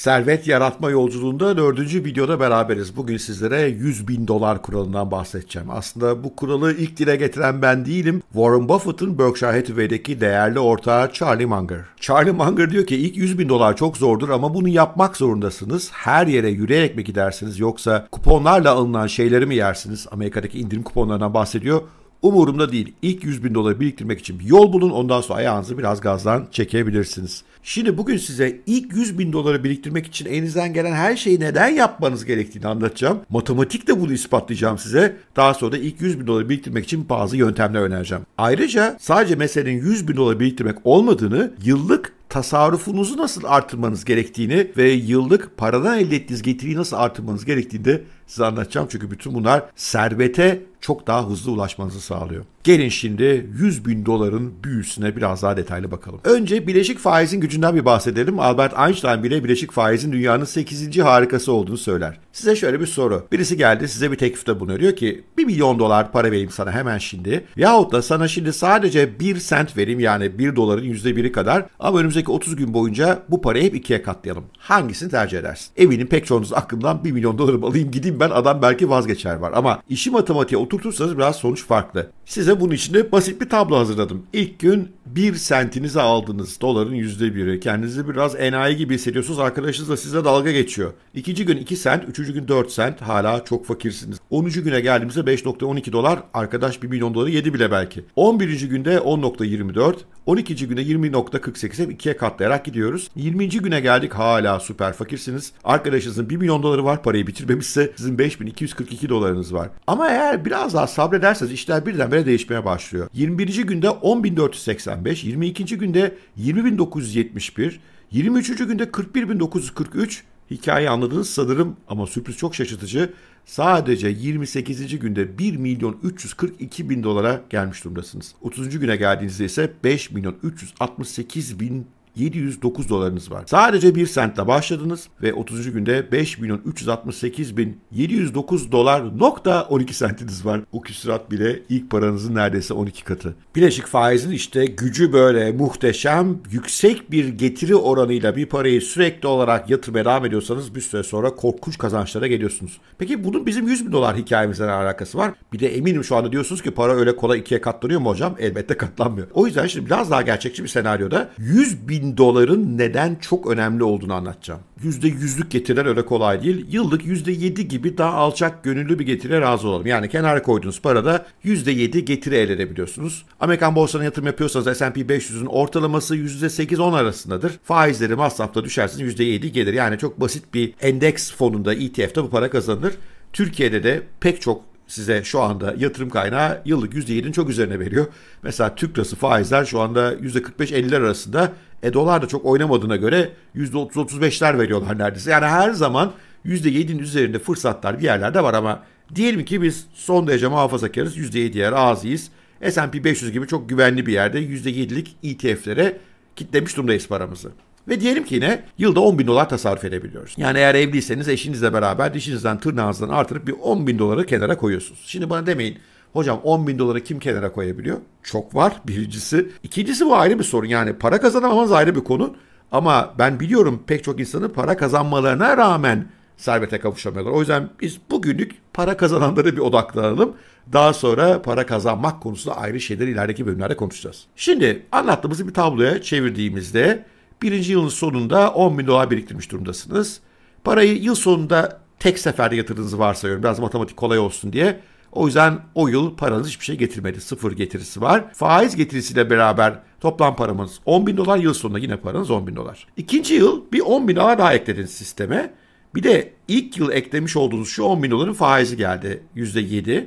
Servet yaratma yolculuğunda dördüncü videoda beraberiz. Bugün sizlere 100 bin dolar kuralından bahsedeceğim. Aslında bu kuralı ilk dile getiren ben değilim. Warren Buffett'ın Berkshire Hathaway'deki değerli ortağı Charlie Munger. Charlie Munger diyor ki ilk 100 bin dolar çok zordur ama bunu yapmak zorundasınız. Her yere yürüyerek mi gidersiniz yoksa kuponlarla alınan şeyleri mi yersiniz? Amerika'daki indirim kuponlarından bahsediyor. Umurumda değil. İlk 100 bin doları biriktirmek için bir yol bulun. Ondan sonra ayağınızı biraz gazdan çekebilirsiniz. Şimdi bugün size ilk 100 bin doları biriktirmek için elinizden gelen her şeyi neden yapmanız gerektiğini anlatacağım. Matematik de bunu ispatlayacağım size. Daha sonra da ilk 100 bin doları biriktirmek için bazı yöntemler önereceğim. Ayrıca sadece meselenin 100 bin doları biriktirmek olmadığını yıllık tasarrufunuzu nasıl artırmanız gerektiğini ve yıllık paradan elde ettiğiniz getiriyi nasıl artırmanız gerektiğini de size anlatacağım. Çünkü bütün bunlar servete çok daha hızlı ulaşmanızı sağlıyor. Gelin şimdi 100 bin doların büyüsüne biraz daha detaylı bakalım. Önce bileşik faizin gücünden bir bahsedelim. Albert Einstein bile bileşik faizin dünyanın 8. harikası olduğunu söyler. Size şöyle bir soru. Birisi geldi size bir teklifte bulunuyor. Diyor ki 1 milyon dolar para vereyim sana hemen şimdi. Yahut da sana şimdi sadece 1 sent vereyim yani 1 doların %1'i kadar. Ama önümüzdeki 30 gün boyunca bu parayı hep ikiye katlayalım. Hangisini tercih edersin? Eminim pek çoğunuz aklından 1 milyon dolarımı alayım gideyim ben adam belki vazgeçer var. Ama işi matematiğe oturtursanız biraz sonuç farklı. Size bunun için de basit bir tablo hazırladım. İlk gün 1 sentinizi aldınız. Doların %1'i. Kendinizi biraz enayi gibi hissediyorsunuz. Arkadaşınız da size dalga geçiyor. İkinci gün 2 sent, üçüncü gün 4 sent. Hala çok fakirsiniz. 10. güne geldiğimizde 5.12 dolar. Arkadaş 1 milyon doları yedi bile belki. 11. günde 10.24, 12. güne 20.48'e 2'ye katlayarak gidiyoruz. 20. güne geldik hala süper fakirsiniz. Arkadaşınızın 1 milyon doları var parayı bitirmemişse sizin 5242 dolarınız var. Ama eğer biraz daha sabrederseniz işler birdenbire değişmeye başlıyor. 21. günde 10.485, 22. günde 20.971, 23. günde 41.943, Hikayeyi anladınız sanırım ama sürpriz çok şaşırtıcı. Sadece 28. günde 1 milyon 342 bin dolara gelmiş durumdasınız. 30. güne geldiğinizde ise 5 milyon 368 bin 709 dolarınız var. Sadece 1 sentle başladınız ve 30. günde 5 milyon 368 bin 709 dolar nokta 12 sentiniz var. O küsurat bile ilk paranızın neredeyse 12 katı. Bileşik faizin işte gücü böyle muhteşem, yüksek bir getiri oranıyla bir parayı sürekli olarak yatırmaya devam ediyorsanız bir süre sonra korkunç kazançlara geliyorsunuz. Peki bunun bizim 100 bin dolar hikayemizle ne alakası var? Bir de eminim şu anda diyorsunuz ki para öyle kolay ikiye katlanıyor mu hocam? Elbette katlanmıyor. O yüzden şimdi biraz daha gerçekçi bir senaryoda 100 bin doların neden çok önemli olduğunu anlatacağım. Yüzde yüzlük getiriler öyle kolay değil. Yıllık yüzde yedi gibi daha alçak gönüllü bir getire razı olalım. Yani kenara koyduğunuz parada yüzde yedi getiri elde edebiliyorsunuz. Amerikan borsasına yatırım yapıyorsanız S&P 500'ün ortalaması yüzde sekiz on arasındadır. Faizleri masrafta düşersin yüzde yedi gelir. Yani çok basit bir endeks fonunda ETF'de bu para kazanılır. Türkiye'de de pek çok size şu anda yatırım kaynağı yıllık %7'nin çok üzerine veriyor. Mesela Türk lirası faizler şu anda %45-50'ler arasında. E dolar da çok oynamadığına göre %30-35'ler veriyorlar neredeyse. Yani her zaman %7'nin üzerinde fırsatlar bir yerlerde var ama diyelim ki biz son derece muhafazakarız %7'ye razıyız. S&P 500 gibi çok güvenli bir yerde %7'lik ETF'lere kitlemiş durumdayız paramızı. Ve diyelim ki yine yılda 10 bin dolar tasarruf edebiliyoruz. Yani eğer evliyseniz eşinizle beraber dişinizden tırnağınızdan artırıp bir 10 bin doları kenara koyuyorsunuz. Şimdi bana demeyin Hocam 10 bin doları kim kenara koyabiliyor? Çok var birincisi. İkincisi bu ayrı bir sorun. Yani para kazanamamız ayrı bir konu. Ama ben biliyorum pek çok insanın para kazanmalarına rağmen servete kavuşamıyorlar. O yüzden biz bugünlük para kazananlara bir odaklanalım. Daha sonra para kazanmak konusunda ayrı şeyleri ilerideki bölümlerde konuşacağız. Şimdi anlattığımızı bir tabloya çevirdiğimizde Birinci yılın sonunda 10 bin dolar biriktirmiş durumdasınız. Parayı yıl sonunda tek seferde yatırdığınızı varsayıyorum. Biraz matematik kolay olsun diye. O yüzden o yıl paranız hiçbir şey getirmedi. Sıfır getirisi var. Faiz getirisiyle beraber toplam paramız 10 bin dolar. Yıl sonunda yine paranız 10 bin dolar. İkinci yıl bir 10 bin dolar daha eklediniz sisteme. Bir de ilk yıl eklemiş olduğunuz şu 10 bin doların faizi geldi %7.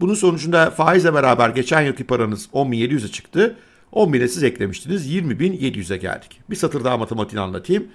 Bunun sonucunda faizle beraber geçen yılki paranız 10.700'e çıktı. 10 10.000'e siz eklemiştiniz. 20.700'e geldik. Bir satır daha matematiğini anlatayım.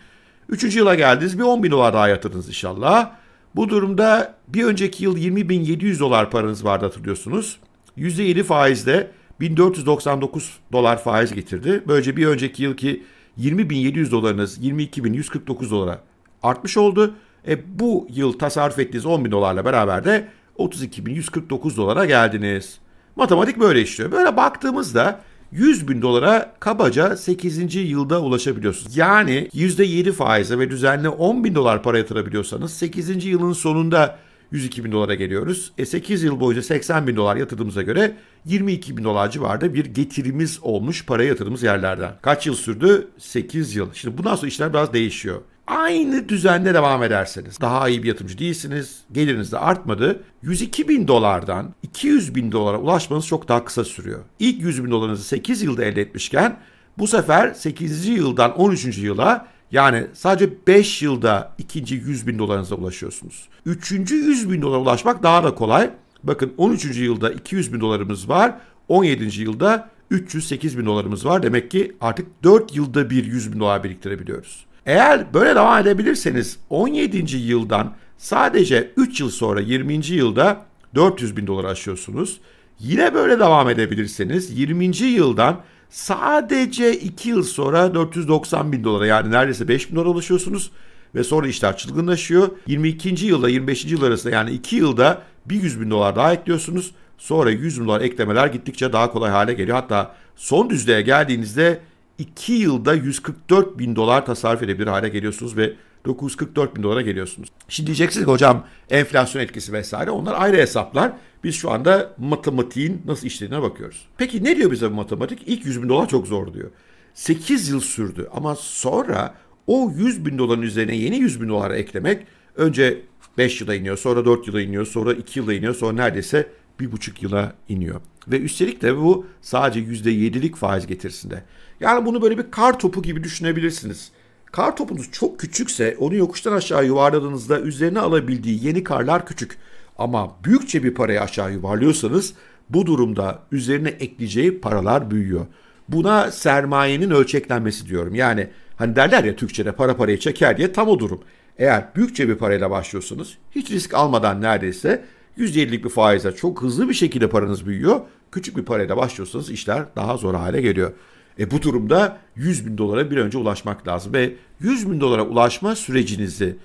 Üçüncü yıla geldiniz. Bir 10 bin dolar daha yatırdınız inşallah. Bu durumda bir önceki yıl 20.700 dolar paranız vardı hatırlıyorsunuz. %7 faizle 1499 dolar faiz getirdi. Böylece bir önceki yılki 20.700 dolarınız 22.149 dolara artmış oldu. E, bu yıl tasarruf ettiğiniz bin dolarla beraber de 32.149 dolara geldiniz. Matematik böyle işliyor. Böyle baktığımızda 100 bin dolara kabaca 8. yılda ulaşabiliyorsunuz. Yani %7 faize ve düzenli 10 bin dolar para yatırabiliyorsanız 8. yılın sonunda 102 bin dolara geliyoruz. E 8 yıl boyunca 80 bin dolar yatırdığımıza göre 22 bin dolar civarında bir getirimiz olmuş para yatırdığımız yerlerden. Kaç yıl sürdü? 8 yıl. Şimdi bundan sonra işler biraz değişiyor. Aynı düzende devam ederseniz daha iyi bir yatırımcı değilsiniz. Geliriniz de artmadı. 102 bin dolardan 200 bin dolara ulaşmanız çok daha kısa sürüyor. İlk 100 bin dolarınızı 8 yılda elde etmişken bu sefer 8. yıldan 13. yıla yani sadece 5 yılda ikinci 100 bin dolarınıza ulaşıyorsunuz. Üçüncü 100 bin dolara ulaşmak daha da kolay. Bakın 13. yılda 200 bin dolarımız var. 17. yılda 308 bin dolarımız var. Demek ki artık 4 yılda bir 100 bin dolar biriktirebiliyoruz. Eğer böyle devam edebilirseniz 17. yıldan sadece 3 yıl sonra 20. yılda 400 bin dolar aşıyorsunuz. Yine böyle devam edebilirseniz 20. yıldan sadece 2 yıl sonra 490 bin dolara yani neredeyse 5 bin dolara ulaşıyorsunuz. Ve sonra işler çılgınlaşıyor. 22. yılda 25. yıl arasında yani 2 yılda bir 100 bin dolar daha ekliyorsunuz. Sonra 100 bin dolar eklemeler gittikçe daha kolay hale geliyor. Hatta son düzlüğe geldiğinizde 2 yılda 144 bin dolar tasarruf edebilir hale geliyorsunuz ve 944 bin dolara geliyorsunuz. Şimdi diyeceksiniz ki hocam enflasyon etkisi vesaire onlar ayrı hesaplar. Biz şu anda matematiğin nasıl işlediğine bakıyoruz. Peki ne diyor bize bu matematik? İlk 100 bin dolar çok zor diyor. 8 yıl sürdü ama sonra o 100 bin doların üzerine yeni 100 bin dolara eklemek önce 5 yıla iniyor, sonra 4 yıla iniyor, sonra 2 yıla iniyor, sonra neredeyse bir buçuk yıla iniyor. Ve üstelik de bu sadece %7'lik faiz getirisinde. Yani bunu böyle bir kar topu gibi düşünebilirsiniz. Kar topunuz çok küçükse onu yokuştan aşağı yuvarladığınızda üzerine alabildiği yeni karlar küçük. Ama büyükçe bir parayı aşağı yuvarlıyorsanız bu durumda üzerine ekleyeceği paralar büyüyor. Buna sermayenin ölçeklenmesi diyorum. Yani hani derler ya Türkçe'de para parayı çeker diye tam o durum. Eğer büyükçe bir parayla başlıyorsunuz hiç risk almadan neredeyse %50'lik bir faize çok hızlı bir şekilde paranız büyüyor. Küçük bir parayla başlıyorsanız işler daha zor hale geliyor. E bu durumda 100 bin dolara bir önce ulaşmak lazım ve 100 bin dolara ulaşma sürecinizi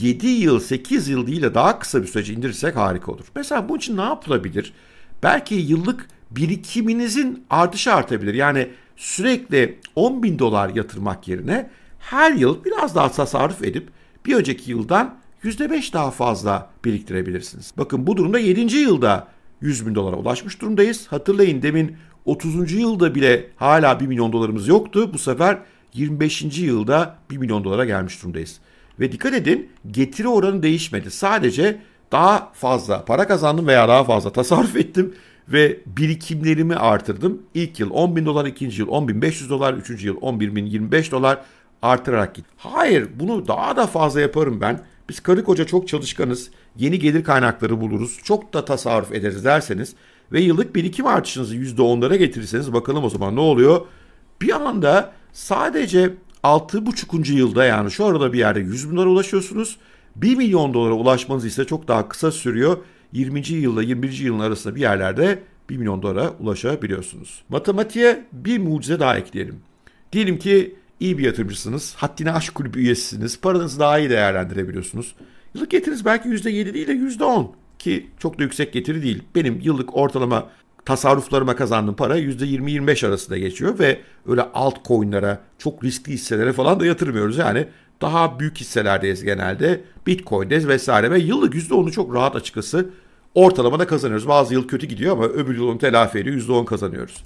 7 yıl 8 yıl değil de daha kısa bir sürece indirirsek harika olur. Mesela bunun için ne yapılabilir? Belki yıllık birikiminizin artışı artabilir. Yani sürekli 10 bin dolar yatırmak yerine her yıl biraz daha tasarruf edip bir önceki yıldan %5 daha fazla biriktirebilirsiniz. Bakın bu durumda 7. yılda 100 bin dolara ulaşmış durumdayız. Hatırlayın demin 30. yılda bile hala 1 milyon dolarımız yoktu. Bu sefer 25. yılda 1 milyon dolara gelmiş durumdayız. Ve dikkat edin getiri oranı değişmedi. Sadece daha fazla para kazandım veya daha fazla tasarruf ettim ve birikimlerimi artırdım. İlk yıl 10 bin dolar, ikinci yıl 10 bin 500 dolar, üçüncü yıl 11 bin 25 dolar artırarak git. Hayır bunu daha da fazla yaparım ben. Biz karı koca çok çalışkanız, yeni gelir kaynakları buluruz, çok da tasarruf ederiz derseniz ve yıllık birikim artışınızı %10'lara getirirseniz bakalım o zaman ne oluyor? Bir anda sadece 6,5. yılda yani şu arada bir yerde 100 bin dolara ulaşıyorsunuz. 1 milyon dolara ulaşmanız ise çok daha kısa sürüyor. 20. yılla 21. yılın arasında bir yerlerde 1 milyon dolara ulaşabiliyorsunuz. Matematiğe bir mucize daha ekleyelim. Diyelim ki iyi bir yatırımcısınız, haddine aşk kulübü üyesisiniz, paranızı daha iyi değerlendirebiliyorsunuz. Yıllık getiriniz belki %7 değil de %10 ki çok da yüksek getiri değil. Benim yıllık ortalama tasarruflarıma kazandığım para %20-25 arasında geçiyor ve öyle altcoin'lere, çok riskli hisselere falan da yatırmıyoruz. Yani daha büyük hisselerdeyiz genelde. Bitcoin'deyiz vesaire ve yıllık %10'u çok rahat açıkçası ortalamada kazanıyoruz. Bazı yıl kötü gidiyor ama öbür yılın onu telafi ediyor. %10 kazanıyoruz.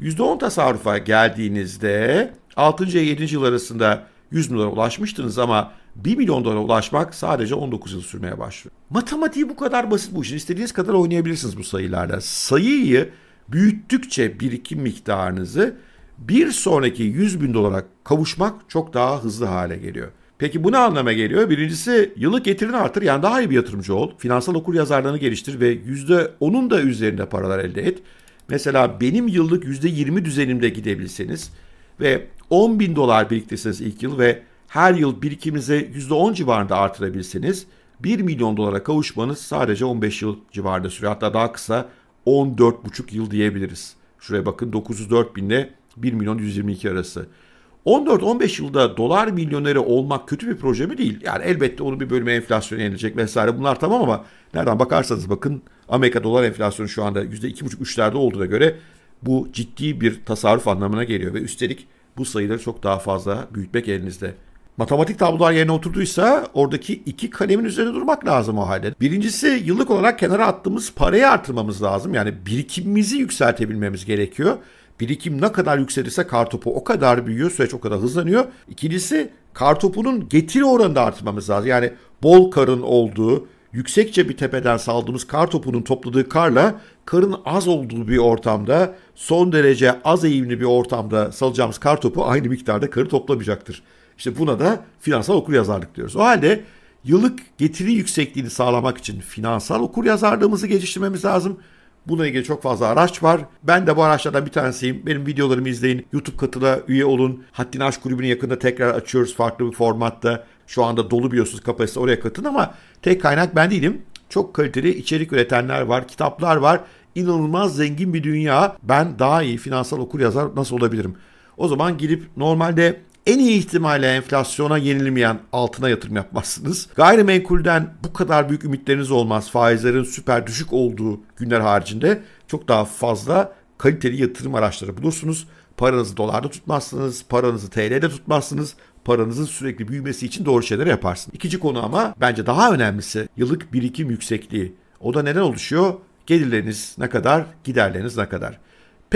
%10 tasarrufa geldiğinizde 6. ile 7. yıl arasında 100 milyona ulaşmıştınız ama 1 milyon dolara ulaşmak sadece 19 yıl sürmeye başlıyor. Matematiği bu kadar basit bu işin. İstediğiniz kadar oynayabilirsiniz bu sayılarla. Sayıyı büyüttükçe birikim miktarınızı bir sonraki 100 bin dolara kavuşmak çok daha hızlı hale geliyor. Peki bu ne anlama geliyor? Birincisi yıllık getirini artır yani daha iyi bir yatırımcı ol. Finansal okur yazarlığını geliştir ve %10'un da üzerinde paralar elde et. Mesela benim yıllık %20 düzenimde gidebilseniz ve 10 bin dolar biriktirseniz ilk yıl ve her yıl birikiminize %10 civarında artırabilirsiniz. 1 milyon dolara kavuşmanız sadece 15 yıl civarında sürer. Hatta daha kısa 14,5 yıl diyebiliriz. Şuraya bakın 904 bin ile 1 milyon 122 arası. 14-15 yılda dolar milyoneri olmak kötü bir proje mi değil? Yani elbette onun bir bölümü enflasyon yenilecek vesaire bunlar tamam ama nereden bakarsanız bakın Amerika dolar enflasyonu şu anda %2,5-3'lerde olduğuna göre bu ciddi bir tasarruf anlamına geliyor ve üstelik bu sayıları çok daha fazla büyütmek elinizde matematik tablolar yerine oturduysa oradaki iki kalemin üzerine durmak lazım o halde. Birincisi yıllık olarak kenara attığımız parayı artırmamız lazım. Yani birikimimizi yükseltebilmemiz gerekiyor. Birikim ne kadar yükselirse kartopu o kadar büyüyor, süreç o kadar hızlanıyor. İkincisi kartopunun getiri oranında artırmamız lazım. Yani bol karın olduğu, yüksekçe bir tepeden saldığımız kartopunun topladığı karla karın az olduğu bir ortamda son derece az eğimli bir ortamda salacağımız kartopu aynı miktarda karı toplamayacaktır. İşte buna da finansal okuryazarlık diyoruz. O halde yıllık getiri yüksekliğini sağlamak için finansal okuryazarlığımızı geliştirmemiz lazım. Buna ilgili çok fazla araç var. Ben de bu araçlardan bir tanesiyim. Benim videolarımı izleyin. YouTube katıla üye olun. Haddini Aşk Kulübü'nü yakında tekrar açıyoruz farklı bir formatta. Şu anda dolu biliyorsunuz kapasite oraya katın ama tek kaynak ben değilim. Çok kaliteli içerik üretenler var, kitaplar var. İnanılmaz zengin bir dünya. Ben daha iyi finansal okur yazar nasıl olabilirim? O zaman gidip normalde en iyi ihtimalle enflasyona yenilemeyen altına yatırım yapmazsınız. Gayrimenkulden bu kadar büyük ümitleriniz olmaz. Faizlerin süper düşük olduğu günler haricinde çok daha fazla kaliteli yatırım araçları bulursunuz. Paranızı dolarda tutmazsınız, paranızı TL'de tutmazsınız paranızın sürekli büyümesi için doğru şeyler yaparsınız. İkinci konu ama bence daha önemlisi yıllık birikim yüksekliği. O da neden oluşuyor? Gelirleriniz ne kadar, giderleriniz ne kadar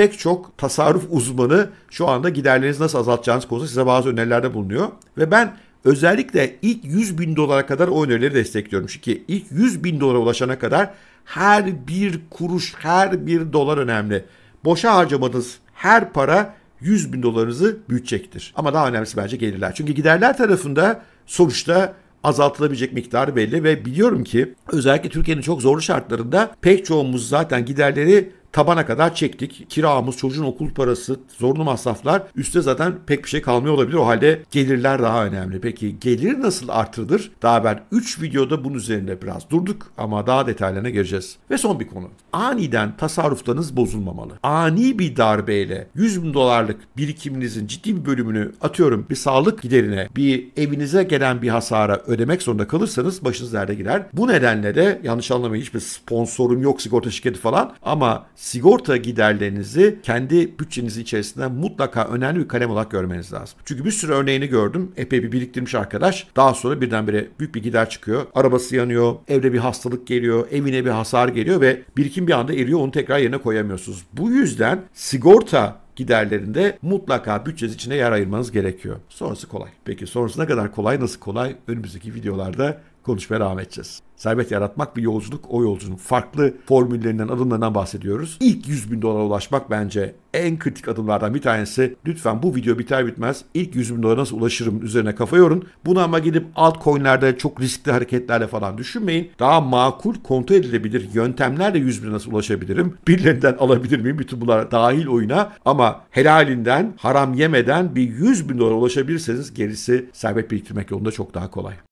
pek çok tasarruf uzmanı şu anda giderlerinizi nasıl azaltacağınız konusunda size bazı önerilerde bulunuyor. Ve ben özellikle ilk 100 bin dolara kadar o önerileri destekliyorum. Çünkü ilk 100 bin dolara ulaşana kadar her bir kuruş, her bir dolar önemli. Boşa harcamadığınız her para 100 bin dolarınızı büyütecektir. Ama daha önemlisi bence gelirler. Çünkü giderler tarafında sonuçta azaltılabilecek miktar belli ve biliyorum ki özellikle Türkiye'nin çok zorlu şartlarında pek çoğumuz zaten giderleri tabana kadar çektik. Kiramız, çocuğun okul parası, zorunlu masraflar üstte zaten pek bir şey kalmıyor olabilir. O halde gelirler daha önemli. Peki gelir nasıl artırılır? Daha ben 3 videoda bunun üzerinde biraz durduk ama daha detaylarına gireceğiz. Ve son bir konu. Aniden tasarruflarınız bozulmamalı. Ani bir darbeyle 100 bin dolarlık birikiminizin ciddi bir bölümünü atıyorum bir sağlık giderine, bir evinize gelen bir hasara ödemek zorunda kalırsanız başınız derde gider. Bu nedenle de yanlış anlamayın hiçbir sponsorum yok sigorta şirketi falan ama sigorta giderlerinizi kendi bütçeniz içerisinde mutlaka önemli bir kalem olarak görmeniz lazım. Çünkü bir sürü örneğini gördüm. Epey bir biriktirmiş arkadaş. Daha sonra birdenbire büyük bir gider çıkıyor. Arabası yanıyor. Evde bir hastalık geliyor. Evine bir hasar geliyor ve birikim bir anda eriyor. Onu tekrar yerine koyamıyorsunuz. Bu yüzden sigorta giderlerinde mutlaka bütçeniz içine yer ayırmanız gerekiyor. Sonrası kolay. Peki sonrası ne kadar kolay, nasıl kolay? Önümüzdeki videolarda konuşmaya devam edeceğiz. Servet yaratmak bir yolculuk. O yolculuğun farklı formüllerinden, adımlarından bahsediyoruz. İlk 100 bin dolara ulaşmak bence en kritik adımlardan bir tanesi. Lütfen bu video biter bitmez ilk 100 bin dolara nasıl ulaşırım üzerine kafa yorun. Buna ama gidip altcoin'lerde çok riskli hareketlerle falan düşünmeyin. Daha makul, kontrol edilebilir yöntemlerle 100 bine nasıl ulaşabilirim? Birilerinden alabilir miyim? Bütün bunlar dahil oyuna. Ama helalinden, haram yemeden bir 100 bin dolara ulaşabilirseniz gerisi servet biriktirmek yolunda çok daha kolay.